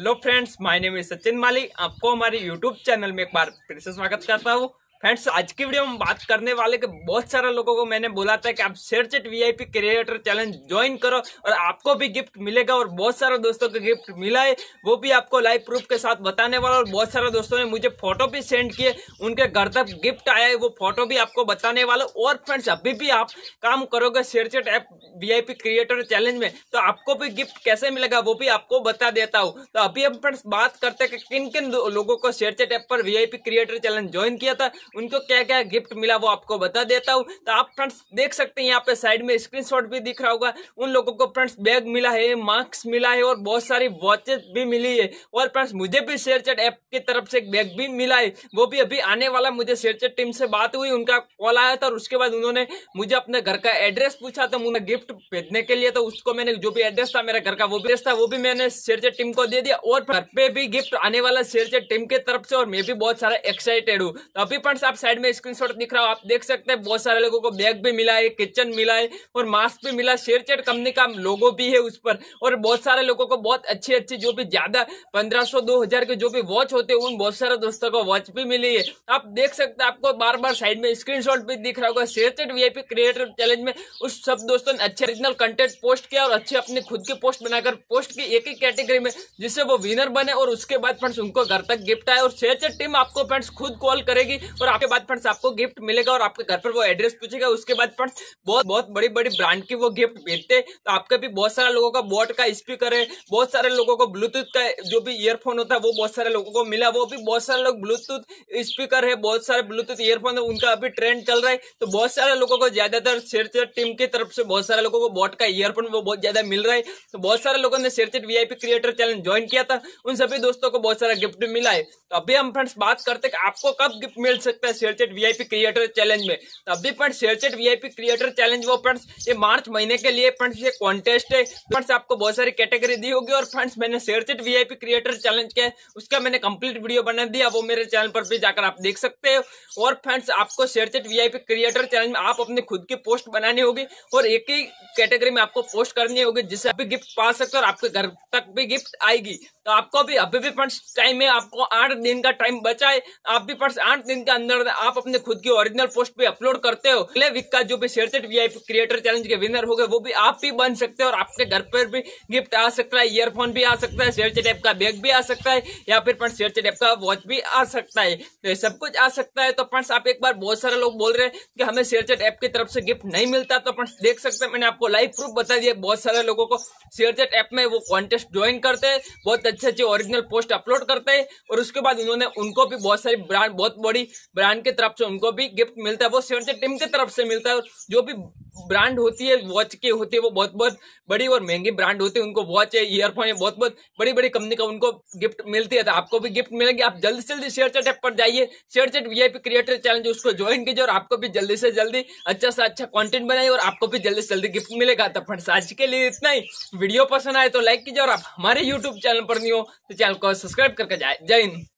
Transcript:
hello friends my name is Sachin Mali आपको हमारे YouTube channel में एक बार फिर से स्वागत करता हूँ फ्रेंड्स तो आज की वीडियो में बात करने वाले के बहुत सारे लोगों को मैंने बोला था कि आप ShareChat VIP creator challenge join करो और आपको भी गिफ्ट मिलेगा और बहुत सारे दोस्तों को गिफ्ट मिला है वो भी आपको लाइव प्रूफ के साथ बताने वाला और बहुत सारे दोस्तों ने मुझे फोटो भी सेंड किए उनके घर तक गिफ्ट आया है वो फोटो भी आपको बताने वाला और फ्रेंड्स अभी भी आप काम करोगे ShareChat app V creator challenge में तो आपको भी गिफ्ट कैसे मिलेगा वो भी आपको बता देता हूँ तो अभी हम फ्रेंड्स बात करते हैं कि किन किन लोगों को शेयरचेट ऐप पर वी क्रिएटर चैलेंज ज्वाइन किया था उनको क्या क्या गिफ्ट मिला वो आपको बता देता हूँ तो आप फ्रेंड्स देख सकते हैं यहाँ पे साइड में स्क्रीन भी दिख रहा होगा उन लोगों को फ्रेंड्स बैग मिला है मास्क मिला है और बहुत सारी वॉचेस भी मिली है और फ्रेंड्स मुझे भी शेयरचैट ऐप की तरफ से एक बैग भी मिला है वो भी अभी आने वाला मुझे शेयरचैट टीम से बात हुई उनका कॉल आया था और उसके बाद उन्होंने मुझे अपने घर का एड्रेस पूछा था मुझे गिफ्ट भेजने के लिए तो उसको मैंने जो भी एड्रेस था मेरे घर का वो भी था वो भी मैंने शेरचेट टीम को दे दिया और घर पे भी गिफ्ट आने वाला शेरचेट टीम की तरफ से और मैं भी बहुत सारा एक्साइटेड हूँ तो अभी फ्रेंड्स फ्रेंड्स आप साइड में स्क्रीनशॉट दिख रहा हो आप देख सकते हैं बहुत सारे लोगों को बैग भी मिला है किचन मिला है और मास्क भी मिला शेयर चेट कंपनी का लोगो भी है उस पर और बहुत सारे लोगों को बहुत अच्छी अच्छी जो भी ज्यादा पंद्रह सौ दो हजार के जो भी वॉच होते हैं उन बहुत सारे दोस्तों को वॉच भी मिली है आप देख सकते हैं आपको बार बार साइड में स्क्रीन भी दिख रहा होगा शेयर चेट वी क्रिएटर चैलेंज में उस सब दोस्तों ने अच्छे ओरिजिनल कंटेंट पोस्ट किया और अच्छे अपने खुद के पोस्ट बनाकर पोस्ट की एक ही कैटेगरी में जिससे वो विनर बने और उसके बाद फ्रेंड्स उनको घर तक गिफ्ट आए और शेयर टीम आपको फ्रेंड्स खुद कॉल करेगी और और आपके बाद फ्रेंड्स आपको गिफ्ट मिलेगा और आपके घर पर वो एड्रेस पूछेगा उसके बाद फ्रेंड्स बहुत बहुत बड़ी बड़ी ब्रांड की वो गिफ्ट भेजते हैं तो आपके भी बहुत सारे लोगों का बोट का स्पीकर है बहुत सारे लोगों को ब्लूटूथ का जो भी ईयरफोन होता है वो बहुत सारे लोगों को मिला वो भी बहुत सारे लोग ब्लूटूथ स्पीकर है बहुत सारे ब्लूटूथ ईयरफोन है उनका अभी ट्रेंड चल रहा है तो बहुत सारे लोगों को ज्यादातर शेरचेट टीम की तरफ से बहुत सारे लोगों को बोट का ईयरफोन वो बहुत ज्यादा मिल रहा है तो बहुत सारे लोगों ने ShareChat VIP creator channel join किया था उन सभी दोस्तों को बहुत सारा गिफ्ट मिला है तो अभी हम फ्रेंड्स बात करते आपको कब गिफ्ट मिल सकता सकते हैं सेलचेट वीआईपी क्रिएटर चैलेंज में तो अभी friends ShareChat VIP creator challenge वो फ्रेंड्स ये मार्च महीने के लिए फ्रेंड्स ये कॉन्टेस्ट है फ्रेंड्स आपको बहुत सारी कैटेगरी दी होगी और फ्रेंड्स मैंने सेलचेट वीआईपी क्रिएटर चैलेंज के उसका मैंने कंप्लीट वीडियो बना दिया वो मेरे चैनल पर भी जाकर आप देख सकते हो और फ्रेंड्स आपको सेलचेट वीआईपी क्रिएटर चैलेंज में आप अपने खुद की पोस्ट बनानी होगी और एक ही कैटेगरी में आपको पोस्ट करनी होगी जिससे आप भी गिफ्ट पा सकते हो और आपके घर तक भी गिफ्ट आएगी तो आपको भी अभी भी फ्रेंड्स टाइम है आपको आठ दिन का टाइम बचा है आप भी फ्रेंड्स आठ दिन के अंदर अंदर आप अपने खुद की ओरिजिनल पोस्ट पे अपलोड करते हो अगले वीक का जो भी शेयर वी क्रिएटर चैलेंज के विनर हो गए वो भी आप ही बन सकते हो और आपके घर पर भी गिफ्ट आ सकता है ईयरफोन भी आ सकता है शेयर ऐप का बैग भी आ सकता है या फिर फ्रेंड्स शेयर ऐप का वॉच भी आ सकता है तो सब कुछ आ सकता है तो फ्रेंड्स आप एक बार बहुत सारे लोग बोल रहे हैं कि हमें शेयर ऐप की तरफ से गिफ्ट नहीं मिलता तो फ्रेंड्स देख सकते हैं मैंने आपको लाइव प्रूफ बता दिया बहुत सारे लोगों को शेयर ऐप में वो कॉन्टेस्ट ज्वाइन करते हैं बहुत अच्छे अच्छे ओरिजिनल पोस्ट अपलोड करते हैं और उसके बाद उन्होंने उनको भी बहुत सारी ब्रांड बहुत बड़ी ब्रांड के तरफ से उनको भी गिफ्ट मिलता है वो से टीम के तरफ से मिलता है जो भी ब्रांड होती है वॉच की होती है वो बहुत बहुत बड़ी और महंगी ब्रांड होती है उनको वॉच है ईयरफोन है बहुत बहुत बड़ी बड़ी कंपनी का उनको गिफ्ट मिलती है तो आपको भी गिफ्ट मिलेगी आप जल्दी से जल्दी शेयर चैट ऐप पर जाइए ShareChat VIP creator channel उसको ज्वाइन कीजिए और आपको भी जल्दी से जल्दी अच्छा से अच्छा कॉन्टेंट बनाइए और आपको भी जल्दी से जल्दी गिफ्ट मिलेगा तो फ्रेंड्स आज के लिए इतना ही वीडियो पसंद आए तो लाइक कीजिए और आप हमारे यूट्यूब चैनल पर नहीं हो तो चैनल को सब्सक्राइब करके जाए जय हिंद